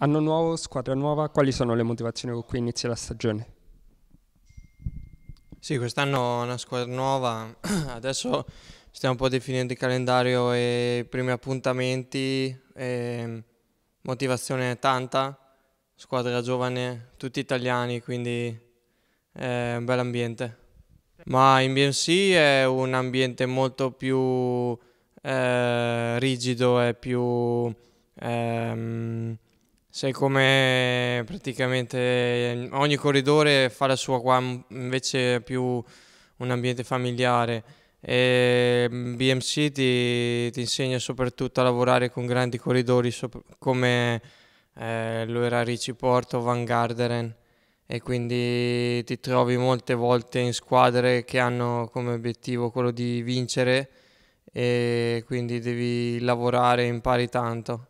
Anno nuovo, squadra nuova, quali sono le motivazioni con cui inizia la stagione? Sì, quest'anno è una squadra nuova, adesso stiamo un po' definendo il calendario e i primi appuntamenti, motivazione è tanta, squadra giovane, tutti italiani, quindi è un bel ambiente. Ma in BMC è un ambiente molto più eh, rigido, è più... Ehm, Sai come praticamente ogni corridore fa la sua qua, invece più un ambiente familiare. E BMC ti, ti insegna soprattutto a lavorare con grandi corridori sopra, come eh, lo era Ricci Porto, Van Garderen e quindi ti trovi molte volte in squadre che hanno come obiettivo quello di vincere e quindi devi lavorare, impari tanto.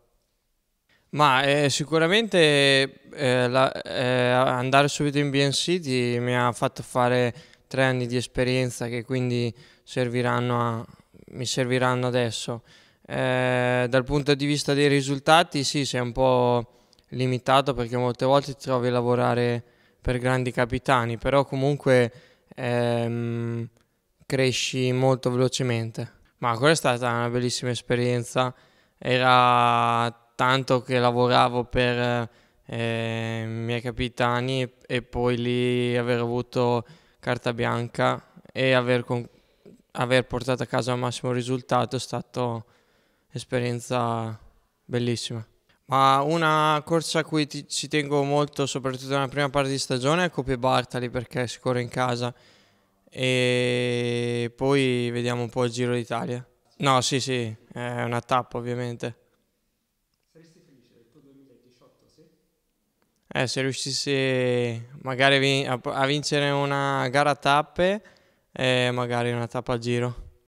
Ma eh, sicuramente eh, la, eh, andare subito in BNC ti, mi ha fatto fare tre anni di esperienza che quindi serviranno a, mi serviranno adesso. Eh, dal punto di vista dei risultati sì, sei un po' limitato perché molte volte ti trovi a lavorare per grandi capitani, però comunque ehm, cresci molto velocemente. Ma quella è stata una bellissima esperienza, era tanto che lavoravo per eh, i miei capitani e poi lì aver avuto carta bianca e aver, con- aver portato a casa il massimo risultato è stata un'esperienza bellissima. Ma una corsa a cui ti, ci tengo molto, soprattutto nella prima parte di stagione, è Coppie Bartali perché si corre in casa e poi vediamo un po' il Giro d'Italia. No, sì, sì, è una tappa ovviamente. Eh, se riuscissi magari a vincere una gara a tappe e eh, magari una tappa a giro.